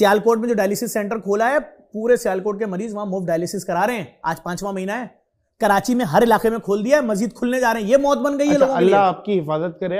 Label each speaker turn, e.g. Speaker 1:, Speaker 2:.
Speaker 1: सियालकोट में जो dialysis centre खोला है पूरे सियालकोट के मरीज वहां मुफ्त डायलिसिस करा रहे हैं आज पांचवा
Speaker 2: महीना है कराची में हर इलाके में खोल दिया है मस्जिद खुलने जा रहे हैं ये मौत बन गई
Speaker 3: है अच्छा, लोगों अल्लाह
Speaker 4: आपकी हिफाजत
Speaker 3: करे